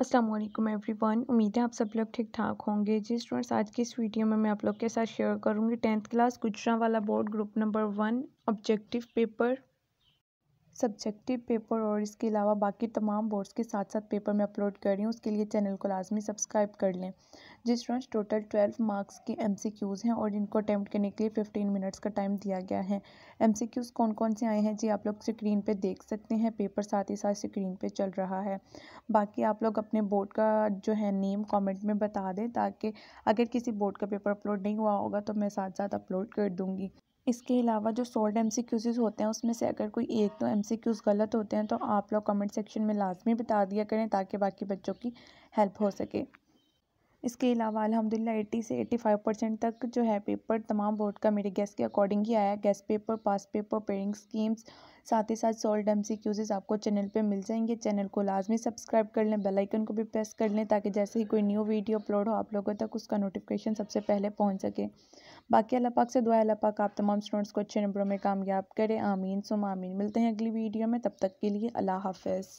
Aslam every one उम्मीद है आप सब लोग ठीक ठाक होंगे जी स्टूडेंट्स आज की इस वीडियो में मैं आप लोग के साथ शेयर करूंगी टेंथ क्लास गुजरा वाला board group number one objective paper subjective paper और इसके अलावा बाकी तमाम बोर्ड्स के साथ साथ पेपर में अपलोड कर रही हूँ उसके लिए चैनल को लाजमी सब्सक्राइब कर लें जिस तरह टोटल ट्वेल्व मार्क्स के एम सी क्यूज़ हैं और इनको अटैम्प्ट करने के लिए फ़िफ्टीन मिनट्स का टाइम दिया गया है एम सी क्यूज़ कौन कौन से आए हैं जी आप लोग स्क्रीन पर देख सकते हैं पेपर साथ ही साथ स्क्रीन पर चल रहा है बाकी आप लोग अपने बोर्ड का जो है नेम कॉमेंट में बता दें ताकि अगर किसी बोर्ड का पेपर अपलोड नहीं हुआ होगा तो मैं साथ साथ अपलोड कर दूँगी इसके अलावा जो सोल्ड एम सी होते हैं उसमें से अगर कोई एक दो एम सी क्यूज़ गलत होते हैं तो आप लोग कमेंट सेक्शन में लाजमी बता दिया करें ताकि बाकी बच्चों की हेल्प हो सके इसके अलावा अलहमदिल्ला 80 से 85 परसेंट तक जो है पेपर तमाम बोर्ड का मेरे गैस के अकॉर्डिंग ही आया guess paper past paper pairing schemes साथ ही साथ सोल्ड एम क्यूजेज आपको चैनल पे मिल जाएंगे चैनल को लाजमी सब्सक्राइब कर लें बेलाइकन को भी प्रेस कर लें ताकि जैसे ही कोई न्यू वीडियो अपलोड हो आप लोगों तक उसका नोटिफिकेशन सबसे पहले पहुँच सके बाकी अल्लाह पाक से दुआ अल्लाह पाक आप तमाम स्टूडेंट्स को अच्छे नंबरों में कामयाब करें आमीन सुम आमीन मिलते हैं अगली वीडियो में तब तक के लिए अल्लाह हाफिज़